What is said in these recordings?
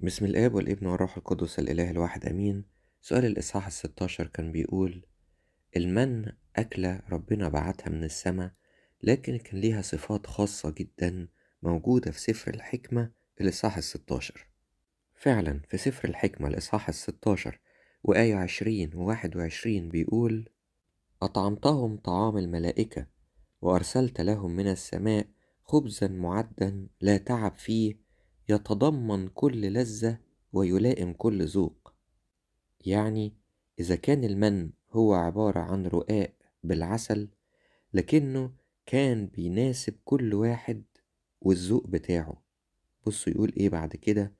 بسم الآب والابن والروح القدس الإله الواحد أمين سؤال الإصحاح الستاشر كان بيقول المن أكلة ربنا بعتها من السماء لكن كان ليها صفات خاصة جدا موجودة في سفر الحكمة الإصحاح الستاشر فعلا في سفر الحكمة الإصحاح الستاشر وآية عشرين وواحد وعشرين بيقول أطعمتهم طعام الملائكة وأرسلت لهم من السماء خبزا معدا لا تعب فيه يتضمن كل لذة ويلائم كل ذوق يعني إذا كان المن هو عبارة عن رقاق بالعسل لكنه كان بيناسب كل واحد والذوق بتاعه بصوا يقول إيه بعد كده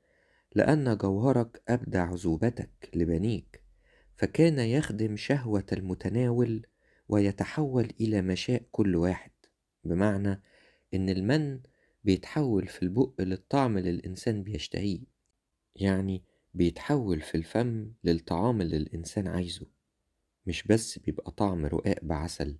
لأن جوهرك أبدع عزوبتك لبنيك فكان يخدم شهوة المتناول ويتحول إلى مشاء كل واحد بمعنى إن المن بيتحول في البق للطعم اللي الإنسان بيشتهيه يعني بيتحول في الفم للطعام اللي الإنسان عايزه مش بس بيبقى طعم رقاق بعسل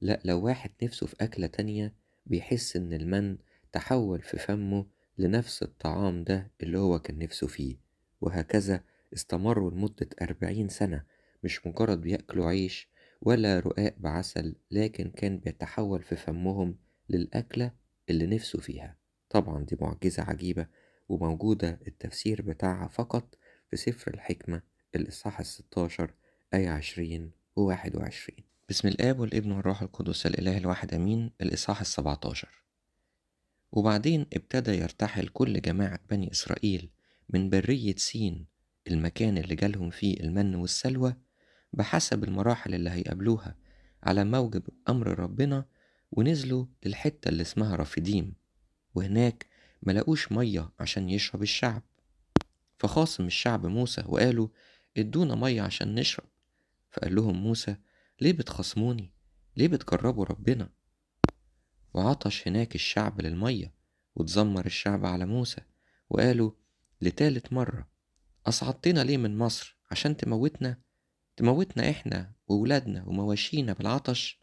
لأ لو واحد نفسه في أكلة تانية بيحس إن المن تحول في فمه لنفس الطعام ده اللي هو كان نفسه فيه وهكذا استمروا لمدة أربعين سنة مش مجرد بيأكلوا عيش ولا رقاق بعسل لكن كان بيتحول في فمهم للأكلة اللي نفسه فيها طبعا دي معجزة عجيبة وموجودة التفسير بتاعها فقط في سفر الحكمة الإصحاح الستاشر آية عشرين وواحد وعشرين بسم الآب والابن والروح القدس الإله الواحد أمين الإصحاح السبعتاشر وبعدين ابتدى يرتحل كل جماعة بني إسرائيل من برية سين المكان اللي جالهم فيه المن والسلوى بحسب المراحل اللي هيقابلوها على موجب أمر ربنا ونزلوا للحتة اللي اسمها رافديم وهناك ملقوش مية عشان يشرب الشعب فخاصم الشعب موسى وقالوا ادونا مية عشان نشرب فقال لهم موسى ليه بتخصموني ليه بتجربوا ربنا وعطش هناك الشعب للمية وتزمر الشعب على موسى وقالوا لتالت مرة أصعدتنا ليه من مصر عشان تموتنا تموتنا إحنا وولادنا ومواشينا بالعطش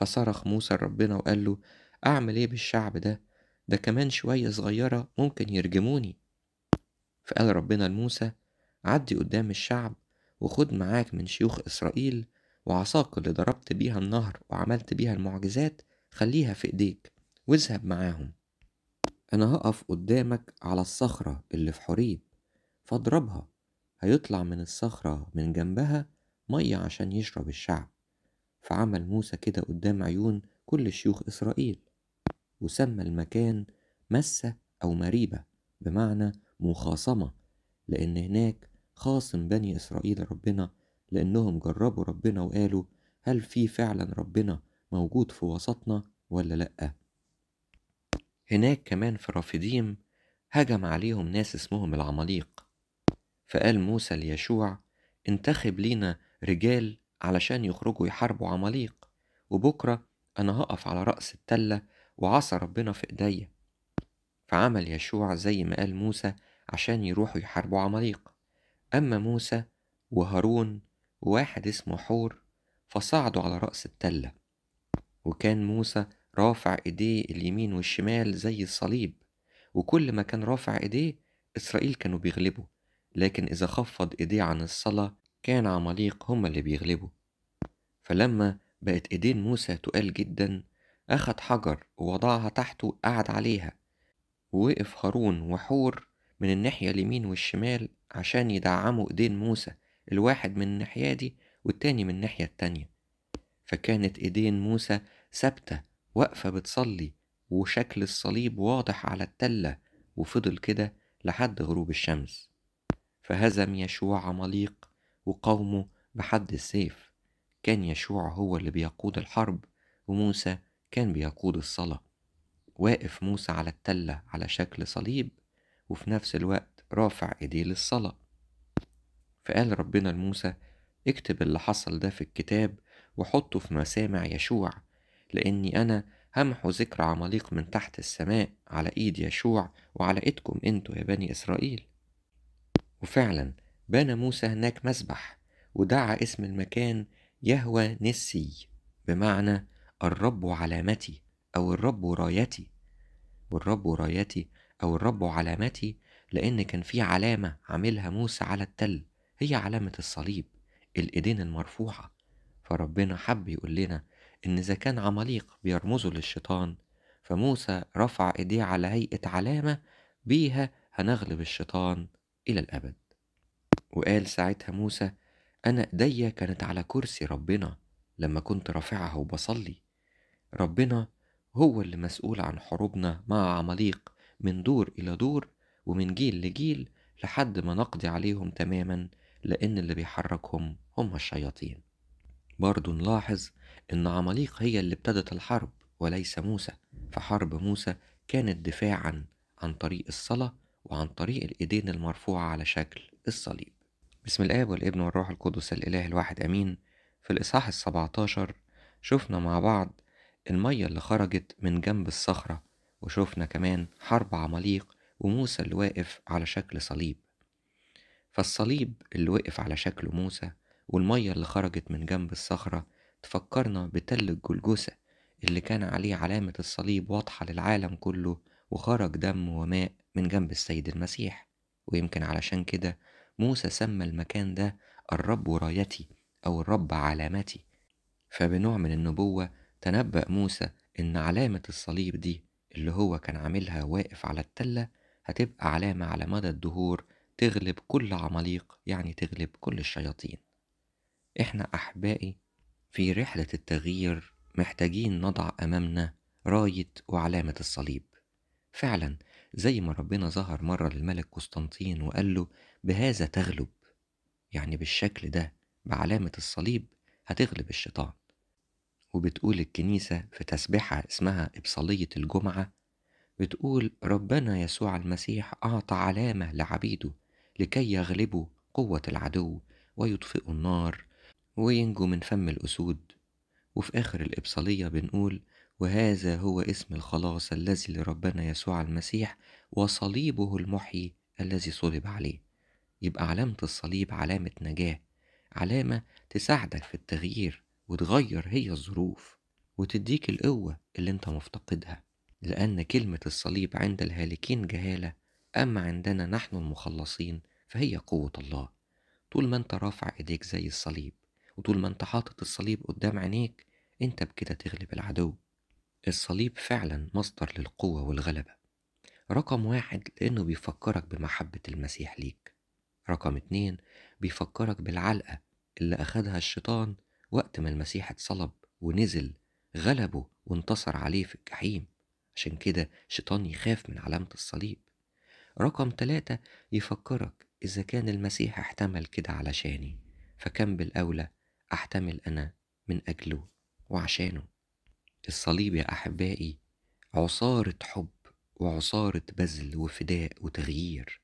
فصرخ موسى لربنا وقال له أعمل إيه بالشعب ده؟ ده كمان شوية صغيرة ممكن يرجموني فقال ربنا لموسى عدي قدام الشعب وخد معاك من شيوخ إسرائيل وعصاك اللي ضربت بيها النهر وعملت بيها المعجزات خليها في إيديك واذهب معاهم أنا هقف قدامك على الصخرة اللي في حريب فاضربها هيطلع من الصخرة من جنبها مية عشان يشرب الشعب فعمل موسى كده قدام عيون كل شيوخ إسرائيل وسمى المكان مسة أو مريبة بمعنى مخاصمة لأن هناك خاصم بني إسرائيل ربنا لأنهم جربوا ربنا وقالوا هل في فعلا ربنا موجود في وسطنا ولا لأ هناك كمان في رافديم هجم عليهم ناس اسمهم العماليق فقال موسى ليشوع انتخب لينا رجال علشان يخرجوا يحاربوا عماليق وبكرة أنا هقف على رأس التلة وعصا ربنا في إيديا فعمل يشوع زي ما قال موسى عشان يروحوا يحاربوا عماليق أما موسى وهارون وواحد اسمه حور فصعدوا على رأس التلة وكان موسى رافع إيديه اليمين والشمال زي الصليب وكل ما كان رافع إيديه إسرائيل كانوا بيغلبوا لكن إذا خفض إيديه عن الصلاة كان عماليق هما اللي بيغلبوا فلما بقت ايدين موسى تقال جدا اخد حجر ووضعها تحته قعد عليها ووقف هارون وحور من الناحية اليمين والشمال عشان يدعموا ايدين موسى الواحد من الناحية دي والتاني من الناحية التانية فكانت ايدين موسى ثابتة واقفة بتصلي وشكل الصليب واضح على التلة وفضل كده لحد غروب الشمس فهزم يشوع عماليق وقومه بحد السيف كان يشوع هو اللي بيقود الحرب وموسى كان بيقود الصلاة واقف موسى على التلة على شكل صليب وفي نفس الوقت رافع ايديه للصلاة فقال ربنا لموسى اكتب اللي حصل ده في الكتاب وحطه في مسامع يشوع لاني انا همحو ذكر عماليق من تحت السماء على ايد يشوع وعلى ايدكم انتوا يا بني اسرائيل وفعلا بنى موسى هناك مسبح ودعا اسم المكان يهوى نسي بمعنى الرب علامتي أو الرب رايتي والرب رايتي أو الرب علامتي لأن كان في علامة عاملها موسى على التل هي علامة الصليب الإيدين المرفوعة فربنا حب يقول لنا إن إذا كان عماليق بيرمزوا للشيطان فموسى رفع إيديه على هيئة علامة بيها هنغلب الشيطان إلى الأبد وقال ساعتها موسى أنا إيديا كانت على كرسي ربنا لما كنت رافعها وبصلي ربنا هو اللي مسؤول عن حروبنا مع عماليق من دور إلى دور ومن جيل لجيل لحد ما نقضي عليهم تماما لأن اللي بيحركهم هم الشياطين برضو نلاحظ إن عماليق هي اللي ابتدت الحرب وليس موسى فحرب موسى كانت دفاعا عن طريق الصلاة وعن طريق الإيدين المرفوعة على شكل الصليب بسم الآب والابن والروح القدس الإله الواحد أمين في الإصحاح السبعتاشر شفنا مع بعض المية اللي خرجت من جنب الصخرة وشفنا كمان حرب عماليق وموسى اللي واقف على شكل صليب فالصليب اللي وقف على شكل موسى والمية اللي خرجت من جنب الصخرة تفكرنا بتل الجلجسة اللي كان عليه علامة الصليب واضحة للعالم كله وخرج دم وماء من جنب السيد المسيح ويمكن علشان كده موسى سمى المكان ده الرب رايتي أو الرب علامتي فبنوع من النبوة تنبأ موسى إن علامة الصليب دي اللي هو كان عاملها واقف على التلة هتبقى علامة على مدى الدهور تغلب كل عماليق يعني تغلب كل الشياطين احنا أحبائي في رحلة التغيير محتاجين نضع أمامنا راية وعلامة الصليب فعلا زي ما ربنا ظهر مرة للملك قسطنطين وقال له بهذا تغلب يعني بالشكل ده بعلامة الصليب هتغلب الشيطان وبتقول الكنيسة في تسبيحة اسمها إبصالية الجمعة بتقول ربنا يسوع المسيح أعطى علامة لعبيده لكي يغلبوا قوة العدو ويطفئوا النار وينجوا من فم الأسود وفي آخر الإبصالية بنقول وهذا هو اسم الخلاص الذي لربنا يسوع المسيح وصليبه المحيي الذي صلب عليه يبقى علامة الصليب علامة نجاة علامة تساعدك في التغيير وتغير هي الظروف وتديك القوة اللي انت مفتقدها لأن كلمة الصليب عند الهالكين جهالة أما عندنا نحن المخلصين فهي قوة الله طول ما انت رافع ايديك زي الصليب وطول ما انت حاطط الصليب قدام عينيك انت بكده تغلب العدو الصليب فعلا مصدر للقوة والغلبة رقم واحد لأنه بيفكرك بمحبة المسيح ليك رقم اتنين بيفكرك بالعلقة اللي أخدها الشيطان وقت ما المسيح اتصلب ونزل غلبه وانتصر عليه في الجحيم عشان كده الشيطان يخاف من علامة الصليب رقم تلاتة يفكرك إذا كان المسيح احتمل كده علشاني فكم بالأولى أحتمل أنا من أجله وعشانه الصليب يا أحبائي عصارة حب وعصارة بذل وفداء وتغيير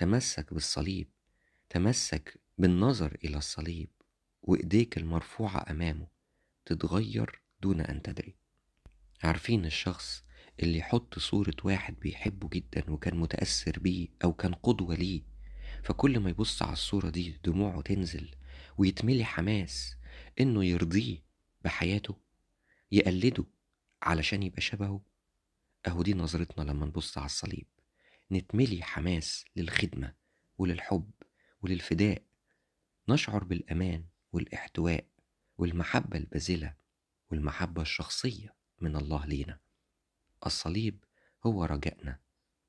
تمسك بالصليب تمسك بالنظر الى الصليب وايديك المرفوعه امامه تتغير دون ان تدري عارفين الشخص اللي يحط صورة واحد بيحبه جدا وكان متأثر بيه أو كان قدوة ليه فكل ما يبص على الصورة دي دموعه تنزل ويتملي حماس إنه يرضيه بحياته يقلده علشان يبقى شبهه أهو دي نظرتنا لما نبص على الصليب نتملي حماس للخدمة وللحب وللفداء نشعر بالأمان والاحتواء والمحبة البازلة والمحبة الشخصية من الله لينا الصليب هو رجائنا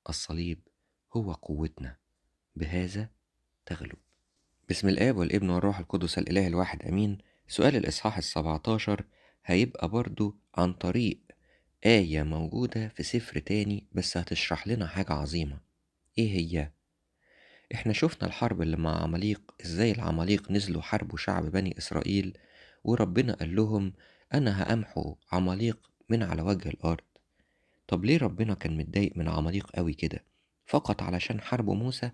الصليب هو قوتنا بهذا تغلب بسم الآب والابن والروح القدس الإله الواحد أمين سؤال الإصحاح السبعتاشر هيبقى برضو عن طريق آية موجودة في سفر تاني بس هتشرح لنا حاجة عظيمة إيه هي؟ إحنا شفنا الحرب اللي مع عماليق إزاي العماليق نزلوا حربوا شعب بني إسرائيل وربنا قال لهم أنا هأمحو عماليق من على وجه الأرض طب ليه ربنا كان متضايق من عماليق قوي كده؟ فقط علشان حربوا موسى؟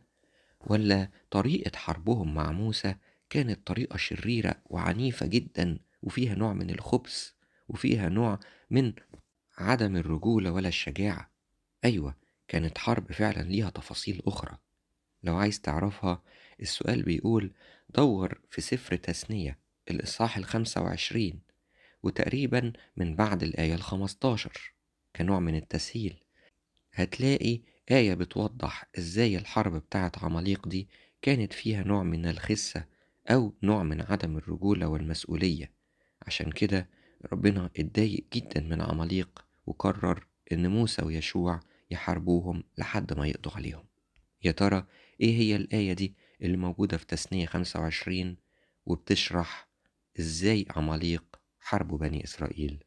ولا طريقة حربهم مع موسى كانت طريقة شريرة وعنيفة جدا وفيها نوع من الخبث وفيها نوع من عدم الرجولة ولا الشجاعة أيوة كانت حرب فعلا ليها تفاصيل أخرى لو عايز تعرفها السؤال بيقول دور في سفر تثنية الإصحاح الخمسة وعشرين وتقريبا من بعد الآية الخمستاشر كنوع من التسهيل هتلاقي آية بتوضح إزاي الحرب بتاعة عماليق دي كانت فيها نوع من الخسة أو نوع من عدم الرجولة والمسؤولية عشان كده ربنا اتضايق جدا من عماليق وقرر إن موسى ويشوع يحاربوهم لحد ما يقضوا عليهم يا ترى إيه هي الآية دي اللي موجودة في تسنية 25 وبتشرح إزاي عماليق حاربوا بني إسرائيل